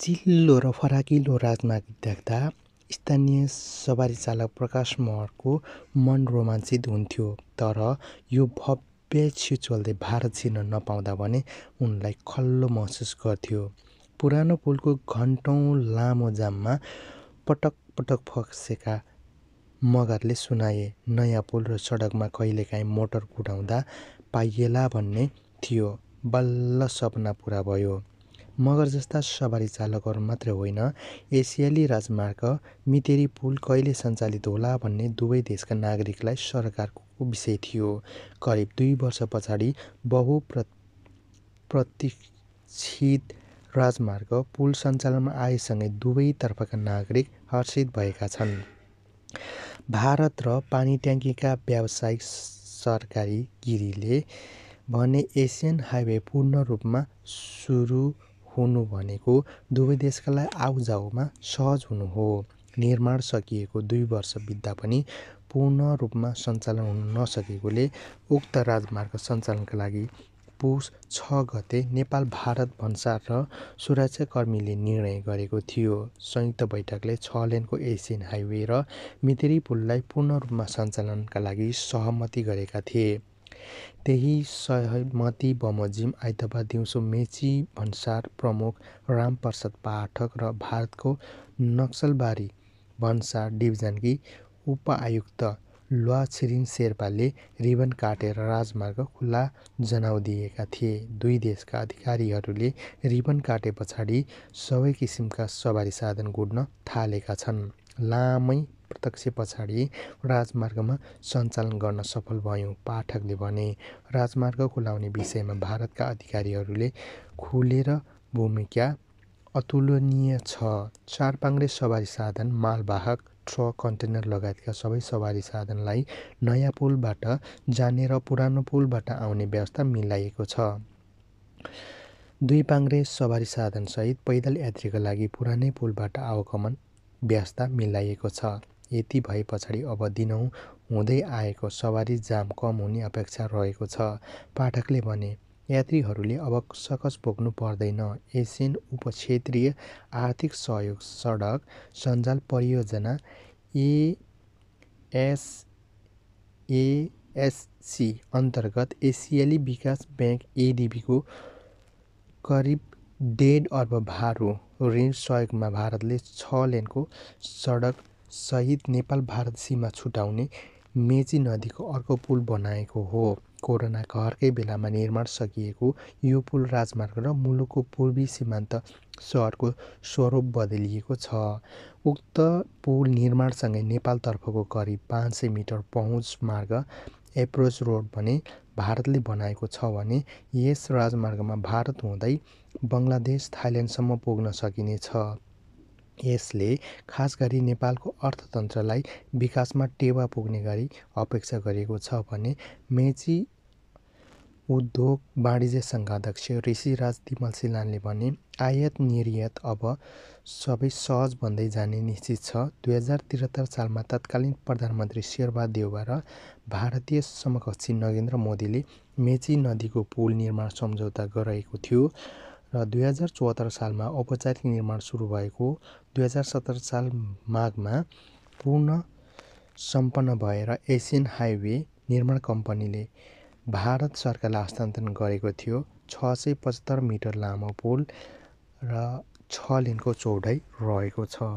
चिल्लो र फराकिलो राजमार्ग देख्दा स्थानीय सवारी चालक प्रकाश महरको मन रोमाञ्चित हुन्थ्यो तर यो भव्य चल्दै भार छिर्न नपाउँदा भने उनलाई खल्लो महसुस गर्थ्यो पुरानो पुलको घन्टौँ लामो जाममा पटक पटक फक्सेका मगरले सुनाए नयाँ पुल र सडकमा कहिलेकाहीँ मोटर कुदाउँदा पाइएला भन्ने थियो बल्ल सपना पुरा भयो मगर जस्ता सवारी चालकहरू मात्र होइन एसियाली राजमार्ग मितेरी पुल कहिले सञ्चालित होला भन्ने दुवै देशका नागरिकलाई सरकारको विषय थियो करिब दुई वर्ष पछाडि बहुप्र प्रतीक्षित राजमार्ग पुल सञ्चालनमा आएसँगै दुवैतर्फका नागरिक हर्षित भएका छन् भारत र पानी ट्याङ्कीका व्यावसायिक सरकारी गिरीले भने एसियन हाइवे पूर्ण रूपमा सुरु हुनु भनेको दुवै देशका लागि आउजाउमा सहज हुनु हो निर्माण सकिएको दुई वर्ष बित्दा पनि पूर्ण रूपमा सञ्चालन हुन नसकेकोले उक्त राजमार्ग सञ्चालनका लागि पुस छ गते नेपाल भारत भन्सार र सुरक्षाकर्मीले निर्णय गरेको थियो संयुक्त बैठकले छ लेनको एसियन हाइवे र मितिरी पुललाई पूर्ण रूपमा सञ्चालनका लागि सहमति गरेका थिए त्यही सहमति बमोजिम आइतबार दिउँसो मेची भन्सार प्रमुख रामप्रसाद पाठक र भारतको नक्सलबारी भन्सार डिभिजनकी उपआयुक्त ल्वाछिरिङ शेर्पाले रिबन काटेर राजमार्ग खुल्ला जनाउदिएका थिए दुई देशका अधिकारीहरूले रिबन काटे पछाडि सबै किसिमका सवारी साधन गुड्न थालेका छन् लामै प्रत्यक्ष पछाडि राजमार्गमा सञ्चालन गर्न सफल भयौँ पाठकले भने राजमार्ग खुलाउने विषयमा भारतका अधिकारीहरूले खुलेर भूमिका अतुलनीय छ चार चारपाङ्ग्रे सवारी साधन मालवाहक ट्रक कन्टेनर लगायतका सबै सवारी साधनलाई नयाँ पुलबाट जाने र पुरानो पुलबाट आउने व्यवस्था मिलाइएको छ दुई पाङ्ग्रे सवारी साधनसहित पैदल यात्रीका लागि पुरानै पुलबाट आवागमन व्यवस्था मिलाइएको छ यति भए पछाडि अब दिनहुँ हुँदै आएको सवारी जाम कम हुने अपेक्षा रहेको छ पाठकले भने यात्रीहरूले अब सकस बोक्नु पर्दैन एसियन उपक्षेत्रीय आर्थिक सहयोग सडक सञ्जाल परियोजना एएसएएससी अन्तर्गत एसियाली विकास ब्याङ्क एडिबीको करिब डेढ अर्ब भारो ऋण सहयोगमा भारतले छ लेनको सडक सहित नेपाल भारत सीमा छुटाउने मेची नदीको अर्को पुल बनाएको हो कोरोना घरकै बेलामा निर्माण सकिएको यो पुल राजमार्ग र मुलुकको पूर्वी सीमान्त सहरको स्वरूप बदलिएको छ उक्त पुल निर्माणसँगै नेपालतर्फको करिब पाँच सय मिटर पहुँच मार्ग एप्रोच रोड भने भारतले बनाएको छ भने यस राजमार्गमा भारत हुँदै बङ्गलादेश थाइल्यान्डसम्म पुग्न सकिनेछ यसले खास गरी नेपालको अर्थतन्त्रलाई विकासमा टेवा पुग्ने गरी अपेक्षा गरिएको छ भने मेची उद्योग वाणिज्य सङ्घाध्यक्ष ऋषिराज तिमल सिलानले भने आयात निर्यात अब सबै सहज भन्दै जाने निश्चित छ दुई हजार त्रिहत्तर सालमा तत्कालीन प्रधानमन्त्री शेरबहादेवा र भारतीय समकक्षी नरेन्द्र मोदीले मेची नदीको पुल निर्माण सम्झौता गराएको थियो र दुई हजार चौहत्तर सालमा औपचारिक निर्माण सुरु भएको दुई हजार साल माघमा पूर्ण सम्पन्न भएर एसियन हाइवे निर्माण कम्पनीले भारत सरकारलाई हस्तान्तरण गरेको थियो छ सय पचहत्तर मिटर लामो पुल र छ लेनको चौडाइ रहेको छ